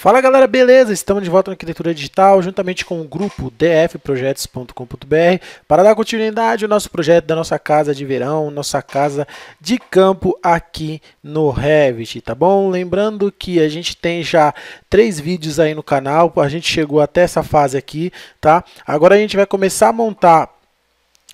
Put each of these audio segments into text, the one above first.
Fala galera, beleza? Estamos de volta na Arquitetura Digital, juntamente com o grupo dfprojetos.com.br, para dar continuidade ao nosso projeto da nossa casa de verão, nossa casa de campo aqui no Revit, tá bom? Lembrando que a gente tem já três vídeos aí no canal, a gente chegou até essa fase aqui, tá? Agora a gente vai começar a montar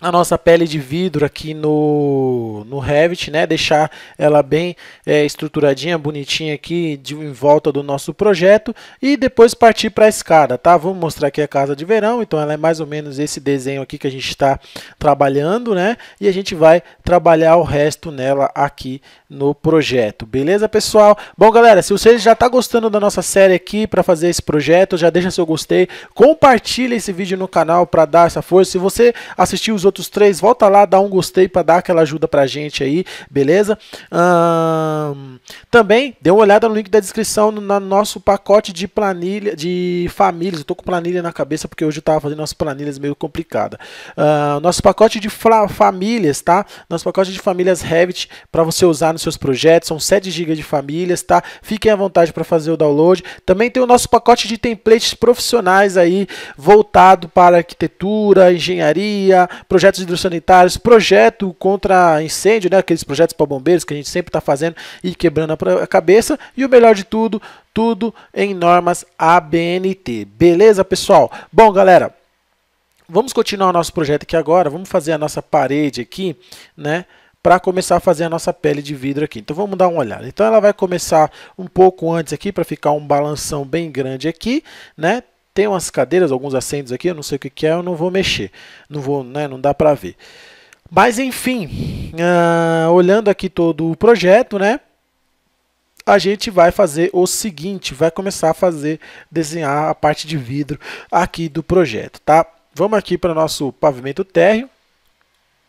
a nossa pele de vidro aqui no, no Revit, né? Deixar ela bem é, estruturadinha, bonitinha aqui de, em volta do nosso projeto e depois partir para a escada, tá? Vamos mostrar aqui a casa de verão, então ela é mais ou menos esse desenho aqui que a gente está trabalhando, né? E a gente vai trabalhar o resto nela aqui no projeto, beleza, pessoal? Bom, galera, se vocês já tá gostando da nossa série aqui para fazer esse projeto, já deixa seu gostei, compartilha esse vídeo no canal para dar essa força. Se você assistiu os outros outros três, volta lá, dá um gostei para dar aquela ajuda pra gente aí, beleza? Hum, também dê uma olhada no link da descrição no, no nosso pacote de planilha de famílias. Eu tô com planilha na cabeça porque hoje eu tava fazendo nossas planilhas meio complicada. Uh, nosso pacote de famílias, tá? Nosso pacote de famílias Revit para você usar nos seus projetos, são 7 GB de famílias, tá? Fiquem à vontade para fazer o download. Também tem o nosso pacote de templates profissionais aí voltado para arquitetura, engenharia, projetos hidrossanitários, projeto contra incêndio, né, aqueles projetos para bombeiros que a gente sempre está fazendo e quebrando a cabeça. E o melhor de tudo, tudo em normas ABNT. Beleza, pessoal? Bom, galera, vamos continuar o nosso projeto aqui agora. Vamos fazer a nossa parede aqui, né? para começar a fazer a nossa pele de vidro aqui. Então vamos dar uma olhada. Então ela vai começar um pouco antes aqui para ficar um balanção bem grande aqui, né? Tem umas cadeiras, alguns assentos aqui, eu não sei o que, que é, eu não vou mexer. Não vou, né, não dá para ver. Mas enfim, uh, olhando aqui todo o projeto, né? a gente vai fazer o seguinte, vai começar a fazer desenhar a parte de vidro aqui do projeto, tá? Vamos aqui para o nosso pavimento térreo,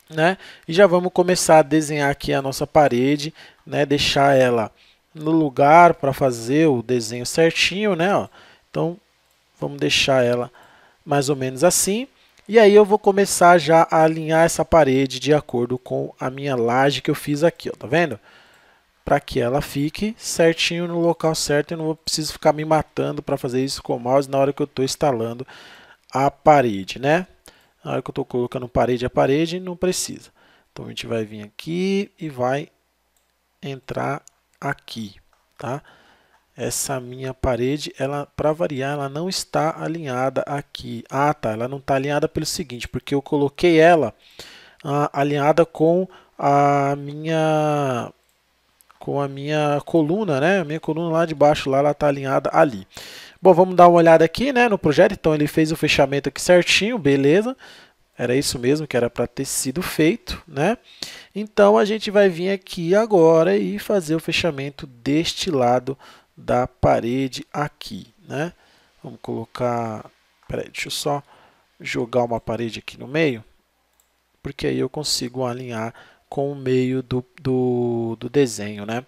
né? E já vamos começar a desenhar aqui a nossa parede, né? Deixar ela no lugar para fazer o desenho certinho, né? Então, Vamos deixar ela mais ou menos assim. E aí eu vou começar já a alinhar essa parede de acordo com a minha laje que eu fiz aqui, ó, tá vendo? Para que ela fique certinho no local certo e não vou, preciso ficar me matando para fazer isso com o mouse na hora que eu estou instalando a parede, né? Na hora que eu estou colocando parede a parede, não precisa. Então a gente vai vir aqui e vai entrar aqui, tá? essa minha parede, ela para variar, ela não está alinhada aqui. Ah, tá, ela não está alinhada pelo seguinte, porque eu coloquei ela ah, alinhada com a minha com a minha coluna, né? A minha coluna lá de baixo lá, ela está alinhada ali. Bom, vamos dar uma olhada aqui, né, no projeto. Então ele fez o fechamento aqui certinho, beleza? Era isso mesmo que era para ter sido feito, né? Então a gente vai vir aqui agora e fazer o fechamento deste lado da parede aqui, né? Vamos colocar, peraí, deixa eu só jogar uma parede aqui no meio, porque aí eu consigo alinhar com o meio do, do, do desenho, né?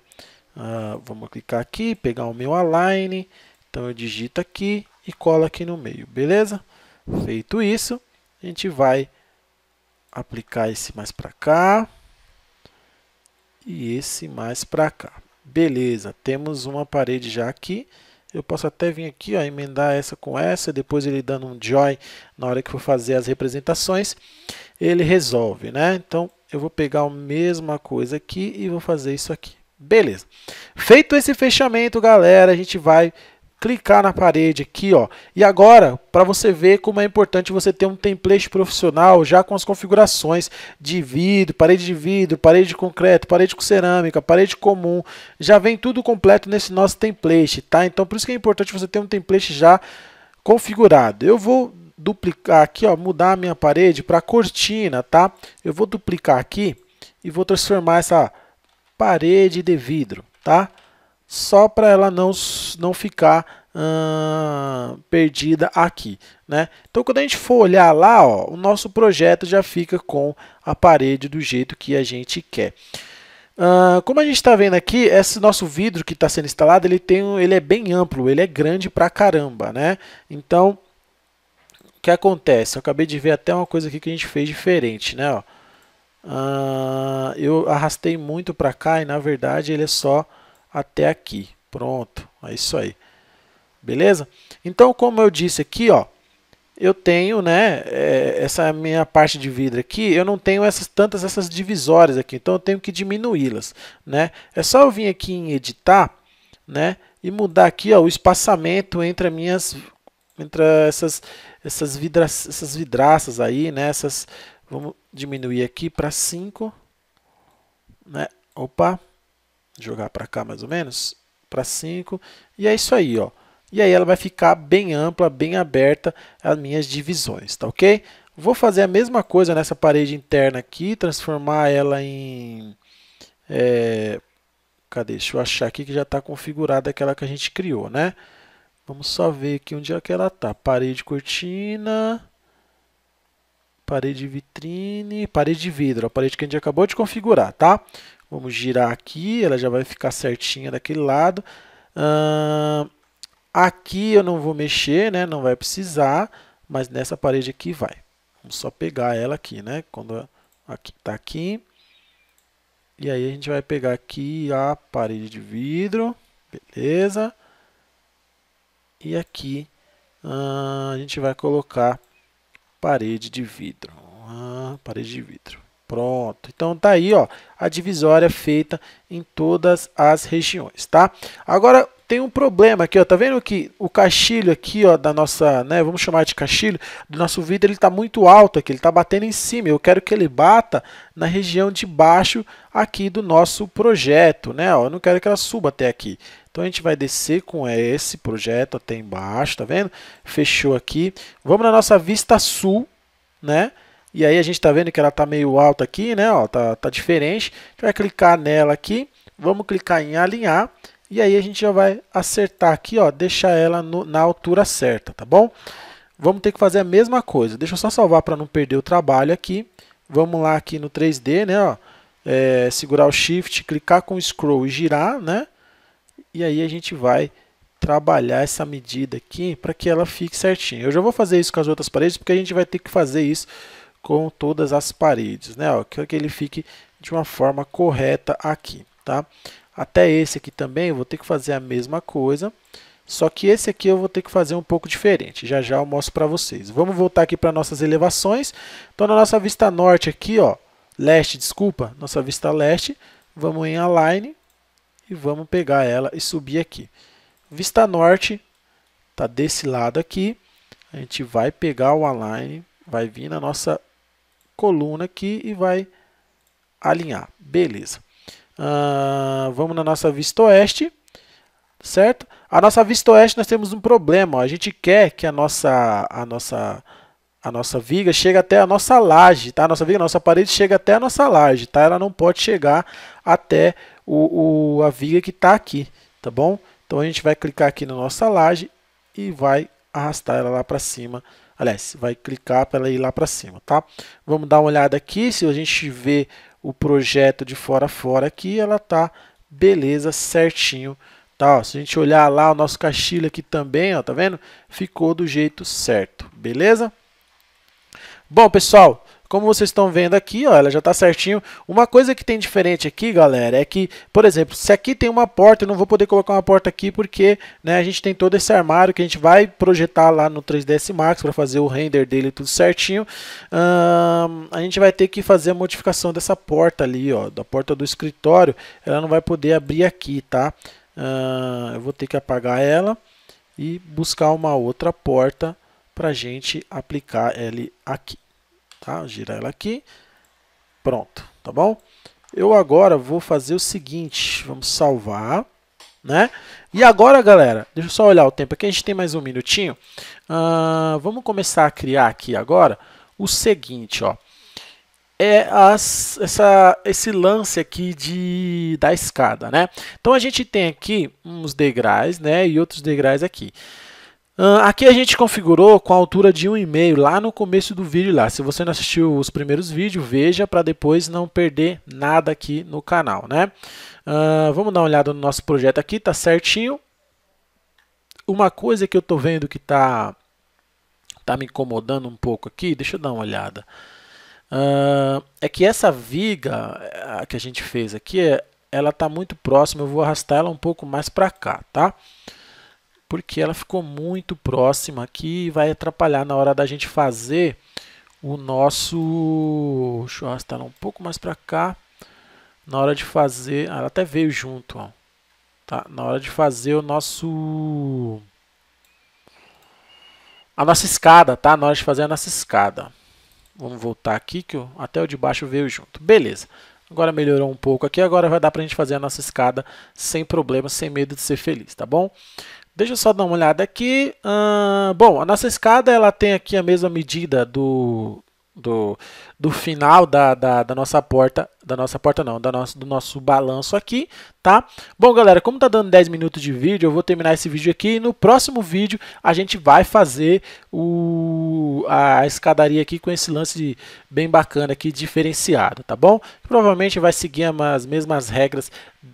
Uh, vamos clicar aqui, pegar o meu align, então eu digito aqui e colo aqui no meio, beleza? Feito isso, a gente vai aplicar esse mais para cá e esse mais para cá, Beleza, temos uma parede já aqui. Eu posso até vir aqui, ó, emendar essa com essa, depois ele dando um join na hora que for fazer as representações, ele resolve, né? Então, eu vou pegar a mesma coisa aqui e vou fazer isso aqui. Beleza. Feito esse fechamento, galera, a gente vai clicar na parede aqui, ó. E agora, para você ver como é importante você ter um template profissional já com as configurações de vidro, parede de vidro, parede de concreto, parede com cerâmica, parede comum, já vem tudo completo nesse nosso template, tá? Então, por isso que é importante você ter um template já configurado. Eu vou duplicar aqui, ó, mudar a minha parede para cortina, tá? Eu vou duplicar aqui e vou transformar essa parede de vidro, tá? só para ela não, não ficar perdida aqui. Né? Então, quando a gente for olhar lá, ó, o nosso projeto já fica com a parede do jeito que a gente quer. Uh, como a gente está vendo aqui, esse nosso vidro que está sendo instalado, ele, tem, ele é bem amplo, ele é grande pra caramba, né? Então, o que acontece? Eu acabei de ver até uma coisa aqui que a gente fez diferente, né? Ó, uh, eu arrastei muito para cá e, na verdade, ele é só até aqui. Pronto, é isso aí. Beleza? Então, como eu disse aqui, ó, eu tenho, né, é, essa minha parte de vidro aqui, eu não tenho essas tantas essas divisórias aqui, então eu tenho que diminuí-las, né? É só eu vir aqui em editar, né, e mudar aqui, ó, o espaçamento entre as minhas entre essas essas vidras, essas vidraças aí, né, essas vamos diminuir aqui para 5, né? Opa, jogar para cá mais ou menos, para 5, e é isso aí, ó. E aí ela vai ficar bem ampla, bem aberta as minhas divisões, tá ok? Vou fazer a mesma coisa nessa parede interna aqui, transformar ela em... É, cadê? Deixa eu achar aqui que já está configurada aquela que a gente criou, né? Vamos só ver aqui onde é que ela está. Parede cortina parede vitrine, parede de vidro, a parede que a gente acabou de configurar, tá? Vamos girar aqui, ela já vai ficar certinha daquele lado. aqui eu não vou mexer, né? Não vai precisar, mas nessa parede aqui vai. Vamos só pegar ela aqui, né? Quando aqui tá aqui. E aí a gente vai pegar aqui a parede de vidro, beleza? E aqui a gente vai colocar parede de vidro. Ah, parede de vidro. Pronto. Então tá aí, ó, a divisória feita em todas as regiões, tá? Agora tem um problema aqui, ó. Tá vendo que o caixilho aqui, ó, da nossa, né, vamos chamar de caixilho, do nosso vidro, ele está muito alto aqui, ele está batendo em cima. Eu quero que ele bata na região de baixo aqui do nosso projeto, né? Ó, eu não quero que ela suba até aqui, então a gente vai descer com esse projeto até embaixo, tá vendo? Fechou aqui. Vamos na nossa vista sul, né? E aí a gente tá vendo que ela tá meio alta aqui, né? Ó, tá, tá diferente. A gente vai clicar nela aqui. Vamos clicar em alinhar. E aí a gente já vai acertar aqui, ó, deixar ela no, na altura certa, tá bom? Vamos ter que fazer a mesma coisa. Deixa eu só salvar para não perder o trabalho aqui. Vamos lá aqui no 3D, né, ó. É, segurar o Shift, clicar com o Scroll e girar, né? E aí a gente vai trabalhar essa medida aqui para que ela fique certinha. Eu já vou fazer isso com as outras paredes, porque a gente vai ter que fazer isso com todas as paredes, né? Ó, quero que ele fique de uma forma correta aqui, tá? Até esse aqui também eu vou ter que fazer a mesma coisa, só que esse aqui eu vou ter que fazer um pouco diferente. Já já eu mostro para vocês. Vamos voltar aqui para nossas elevações. Então na nossa vista norte aqui, ó, leste, desculpa, nossa vista leste, vamos em align, e vamos pegar ela e subir aqui. Vista norte está desse lado aqui. A gente vai pegar o align, vai vir na nossa coluna aqui e vai alinhar. Beleza. Uh, vamos na nossa vista oeste, certo? A nossa vista oeste nós temos um problema. Ó. A gente quer que a nossa, a nossa, a nossa viga chegue até a nossa laje, tá? A nossa viga, a nossa parede chega até a nossa laje, tá? Ela não pode chegar até o, o a viga que está aqui, tá bom? Então a gente vai clicar aqui na nossa laje e vai arrastar ela lá para cima. Aliás, vai clicar para ela ir lá para cima, tá? Vamos dar uma olhada aqui, se a gente vê o projeto de fora a fora aqui, ela tá beleza, certinho, tá? Ó, se a gente olhar lá o nosso caixilho aqui também, ó, tá vendo? Ficou do jeito certo, beleza? Bom, pessoal, como vocês estão vendo aqui, ó, ela já está certinho. Uma coisa que tem diferente aqui, galera, é que, por exemplo, se aqui tem uma porta, eu não vou poder colocar uma porta aqui porque né, a gente tem todo esse armário que a gente vai projetar lá no 3ds Max para fazer o render dele tudo certinho. Hum, a gente vai ter que fazer a modificação dessa porta ali, ó, da porta do escritório. Ela não vai poder abrir aqui, tá? Hum, eu vou ter que apagar ela e buscar uma outra porta para a gente aplicar ele aqui tá? Gira ela aqui. Pronto, tá bom? Eu agora vou fazer o seguinte, vamos salvar, né? E agora, galera, deixa eu só olhar o tempo aqui, a gente tem mais um minutinho. Uh, vamos começar a criar aqui agora o seguinte, ó. É as, essa, esse lance aqui de, da escada, né? Então a gente tem aqui uns degraus, né? E outros degraus aqui. Aqui a gente configurou com a altura de 1,5 lá no começo do vídeo lá. Se você não assistiu os primeiros vídeos, veja para depois não perder nada aqui no canal, né? Uh, vamos dar uma olhada no nosso projeto aqui, tá certinho. Uma coisa que eu tô vendo que tá, tá me incomodando um pouco aqui, deixa eu dar uma olhada. Uh, é que essa viga eh, que a gente fez aqui, eh, ela tá muito próxima, eu vou arrastar ela um pouco mais para cá, Tá? porque ela ficou muito próxima aqui e vai atrapalhar na hora da gente fazer o nosso... Deixa eu arrastar um pouco mais para cá. Na hora de fazer... Ah, ela até veio junto, ó. Tá? Na hora de fazer o nosso... A nossa escada, tá? Na hora de fazer a nossa escada. Vamos voltar aqui, que eu... até o de baixo veio junto. Beleza. Agora melhorou um pouco aqui, agora vai dar para a gente fazer a nossa escada sem problema, sem medo de ser feliz, tá bom? Deixa eu só dar uma olhada aqui. bom, a nossa escada ela tem aqui a mesma medida do, do, do final da, da, da nossa porta da nossa porta não, da nossa, do nosso balanço aqui, tá? Bom, galera, como tá dando 10 minutos de vídeo, eu vou terminar esse vídeo aqui e no próximo vídeo a gente vai fazer o, a escadaria aqui com esse lance de, bem bacana aqui, diferenciado, tá bom? Provavelmente vai seguir as mesmas regras,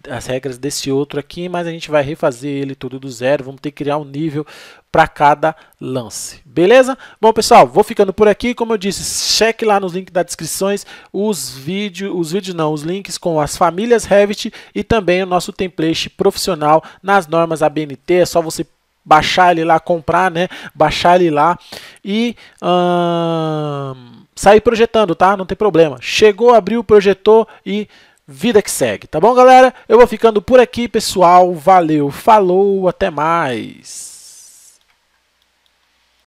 as regras desse outro aqui, mas a gente vai refazer ele tudo do zero, vamos ter que criar um nível para cada lance. Beleza? Bom, pessoal, vou ficando por aqui. Como eu disse, cheque lá nos links da descrições os vídeos, os vídeos não os links com as famílias Revit e também o nosso template profissional nas normas ABNT. É só você baixar ele lá, comprar, né? Baixar ele lá e hum, sair projetando, tá? Não tem problema. Chegou, abriu, projetou e vida que segue, tá bom, galera? Eu vou ficando por aqui, pessoal. Valeu, falou, até mais.